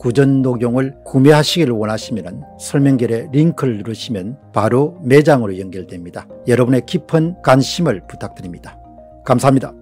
구전도경을 구매하시기를 원하시면 설명글에 링크를 누르시면 바로 매장으로 연결됩니다. 여러분의 깊은 관심을 부탁드립니다. 감사합니다.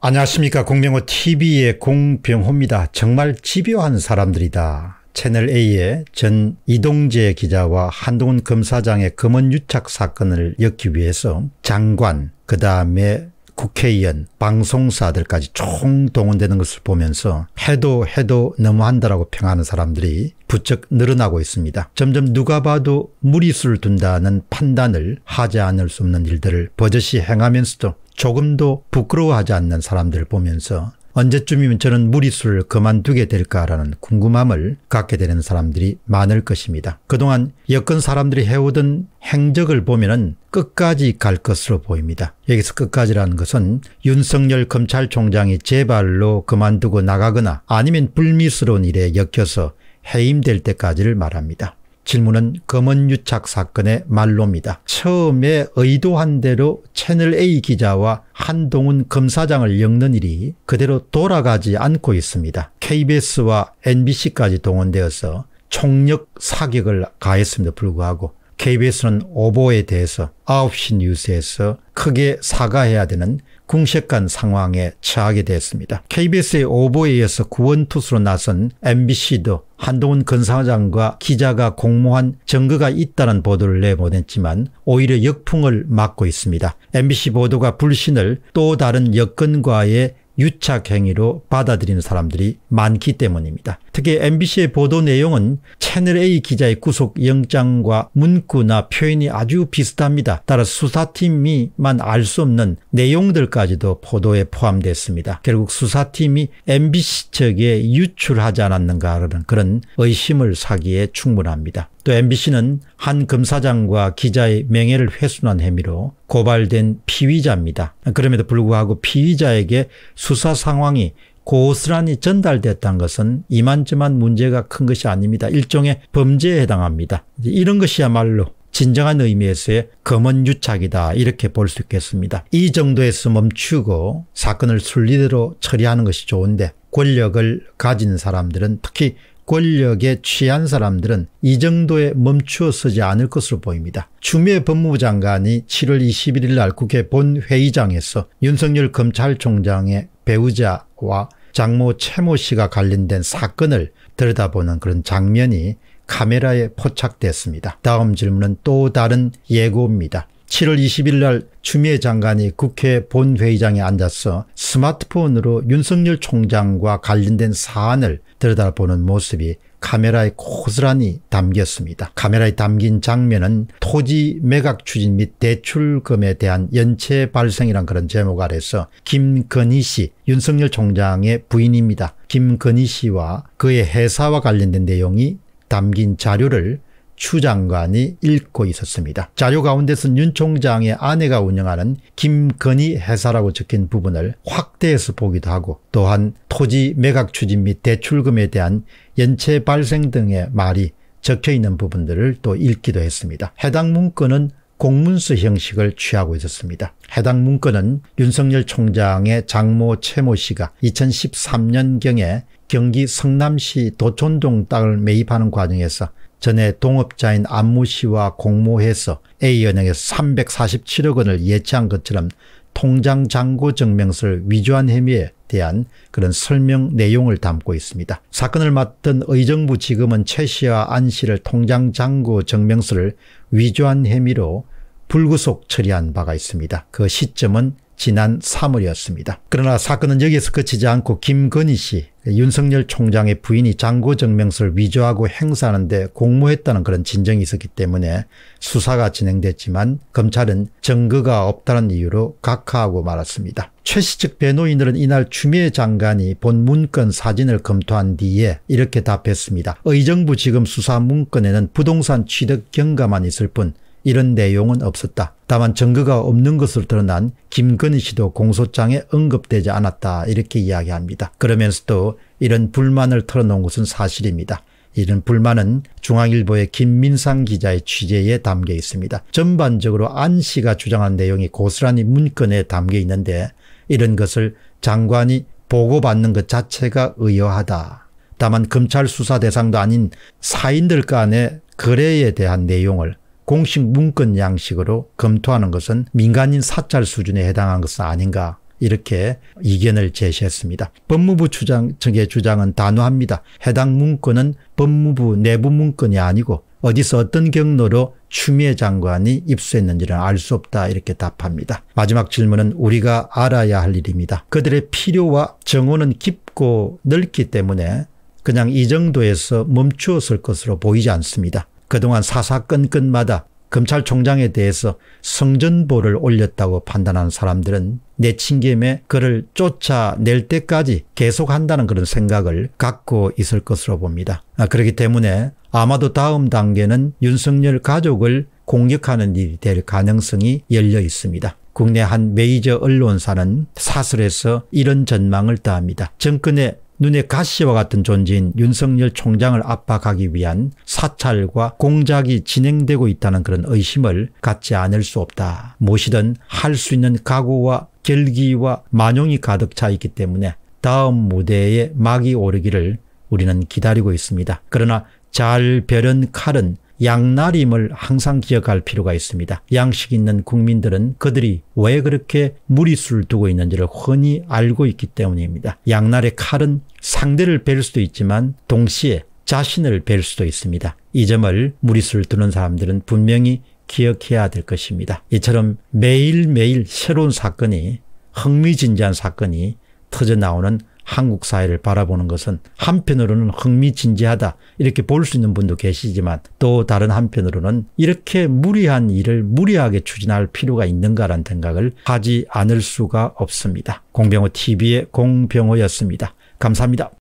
안녕하십니까 공병호TV의 공병호입니다. 정말 집요한 사람들이다. 채널A의 전 이동재 기자와 한동훈 검사장의 검은유착 사건을 엮기 위해서 장관 그 다음에 국회의원, 방송사들까지 총 동원되는 것을 보면서 해도 해도 너무한다라고 평하는 사람들이 부쩍 늘어나고 있습니다. 점점 누가 봐도 무리수를 둔다는 판단을 하지 않을 수 없는 일들을 버젓이 행하면서도 조금도 부끄러워하지 않는 사람들을 보면서 언제쯤이면 저는 무리수를 그만두게 될까라는 궁금함을 갖게 되는 사람들이 많을 것입니다. 그동안 여건 사람들이 해오던 행적을 보면은 끝까지 갈 것으로 보입니다. 여기서 끝까지라는 것은 윤석열 검찰총장이 제발로 그만두고 나가거나 아니면 불미스러운 일에 엮여서 해임될 때까지를 말합니다. 질문은 검은 유착 사건의 말로입니다. 처음에 의도한 대로 채널A 기자와 한동훈 검사장을 엮는 일이 그대로 돌아가지 않고 있습니다. KBS와 MBC까지 동원되어서 총력 사격을 가했음에도 불구하고 KBS는 오보에 대해서 9시 뉴스에서 크게 사과해야 되는 궁색한 상황에 처하게 되었습니다. KBS의 오보에 의해서 구원투수로 나선 MBC도 한동훈 근사장과 기자가 공모한 증거가 있다는 보도를 내보냈지만 오히려 역풍을 맞고 있습니다. MBC 보도가 불신을 또 다른 여건과의 유착 행위로 받아들이는 사람들이 많기 때문입니다. 특히 MBC의 보도 내용은 채널A 기자의 구속영장과 문구나 표현이 아주 비슷합니다. 따라서 수사팀이만 알 수 없는 내용들까지도 보도에 포함됐습니다. 결국 수사팀이 MBC 측에 유출하지 않았는가 하는 그런 의심을 사기에 충분합니다. 또 MBC는 한 검사장과 기자의 명예를 훼손한 혐의로 고발된 피의자입니다. 그럼에도 불구하고 피의자에게 수사 상황이 고스란히 전달됐다는 것은 이만저만 문제가 큰 것이 아닙니다. 일종의 범죄에 해당합니다. 이런 것이야말로 진정한 의미에서의 검은 유착이다 이렇게 볼 수 있겠습니다. 이 정도에서 멈추고 사건을 순리대로 처리하는 것이 좋은데 권력을 가진 사람들은 특히 권력에 취한 사람들은 이 정도에 멈추어 서지 않을 것으로 보입니다. 추미애 법무부 장관이 7월 21일 날 국회 본회의장에서 윤석열 검찰총장의 배우자와 장모 채모 씨가 관련된 사건을 들여다보는 그런 장면이 카메라에 포착됐습니다. 다음 질문은 또 다른 예고입니다. 7월 20일 날 추미애 장관이 국회 본회의장에 앉아서 스마트폰으로 윤석열 총장과 관련된 사안을 들여다보는 모습이 카메라에 고스란히 담겼습니다. 카메라에 담긴 장면은 토지 매각 추진 및 대출금에 대한 연체 발생이란 그런 제목 아래서 김건희 씨 윤석열 총장의 부인입니다. 김건희 씨와 그의 회사와 관련된 내용이 담긴 자료를 추 장관이 읽고 있었습니다. 자료 가운데서 윤 총장의 아내가 운영하는 김건희 회사라고 적힌 부분을 확대해서 보기도 하고 또한 토지 매각 추진 및 대출금에 대한 연체 발생 등의 말이 적혀 있는 부분들을 또 읽기도 했습니다. 해당 문건은 공문서 형식을 취하고 있었습니다. 해당 문건은 윤석열 총장의 장모 최모 씨가 2013년경에 경기 성남시 도촌동 땅을 매입하는 과정에서 전에 동업자인 안무 씨와 공모해서 A은행에서 347억 원을 예치한 것처럼 통장 잔고 증명서를 위조한 혐의에 대한 그런 설명 내용을 담고 있습니다. 사건을 맡은 의정부 지금은최 씨와 안 씨를 통장 잔고 증명서를 위조한 혐의로 불구속 처리한 바가 있습니다. 그 시점은 지난 3월이었습니다. 그러나 사건은 여기서 그치지 않고 김건희 씨 윤석열 총장의 부인이 장고 증명서를 위조하고 행사하는데 공모했다는 그런 진정이 있었기 때문에 수사가 진행됐지만 검찰은 증거가 없다는 이유로 각하하고 말았습니다. 최 씨 측 변호인들은 이날 추미애 장관이 본 문건 사진을 검토한 뒤에 이렇게 답했습니다. 의정부 지금 수사 문건에는 부동산 취득 경과만 있을 뿐 이런 내용은 없었다. 다만 증거가 없는 것으로 드러난 김건희 씨도 공소장에 언급되지 않았다 이렇게 이야기합니다. 그러면서도 이런 불만을 털어놓은 것은 사실입니다. 이런 불만은 중앙일보의 김민상 기자의 취재에 담겨 있습니다. 전반적으로 안 씨가 주장한 내용이 고스란히 문건에 담겨 있는데 이런 것을 장관이 보고받는 것 자체가 의아하다. 다만 검찰 수사 대상도 아닌 사인들 간의 거래에 대한 내용을 공식 문건 양식으로 검토하는 것은 민간인 사찰 수준에 해당한 것은 아닌가 이렇게 이견을 제시했습니다. 법무부 주장, 측의 주장은 단호합니다. 해당 문건은 법무부 내부 문건이 아니고 어디서 어떤 경로로 추미애 장관이 입수했는지는 알 수 없다 이렇게 답합니다. 마지막 질문은 우리가 알아야 할 일입니다. 그들의 필요와 정원은 깊고 넓기 때문에 그냥 이 정도에서 멈추었을 것으로 보이지 않습니다. 그동안 사사건건마다 검찰총장에 대해서 성전보를 올렸다고 판단한 사람들은 내친김에 그를 쫓아낼 때까지 계속한다는 그런 생각을 갖고 있을 것으로 봅니다. 아, 그렇기 때문에 아마도 다음 단계는 윤석열 가족을 공격하는 일이 될 가능성이 열려 있습니다. 국내 한 메이저 언론사는 사설에서 이런 전망을 더합니다. 정권의 눈에 가시와 같은 존재인 윤석열 총장을 압박하기 위한 사찰과 공작이 진행되고 있다는 그런 의심을 갖지 않을 수 없다. 무엇이든 할 수 있는 각오와 결기와 만용이 가득 차 있기 때문에 다음 무대에 막이 오르기를 우리는 기다리고 있습니다. 그러나 잘 벼른 칼은 양날임을 항상 기억할 필요가 있습니다. 양식 있는 국민들은 그들이 왜 그렇게 무리수를 두고 있는지를 흔히 알고 있기 때문입니다. 양날의 칼은 상대를 뵐 수도 있지만 동시에 자신을 뵐 수도 있습니다. 이 점을 무리수를 두는 사람들은 분명히 기억해야 될 것입니다. 이처럼 매일매일 새로운 사건이 흥미진진한 사건이 터져 나오는 한국 사회를 바라보는 것은 한편으로는 흥미진진하다 이렇게 볼 수 있는 분도 계시지만 또 다른 한편으로는 이렇게 무리한 일을 무리하게 추진할 필요가 있는가라는 생각을 하지 않을 수가 없습니다. 공병호 TV의 공병호였습니다. 감사합니다.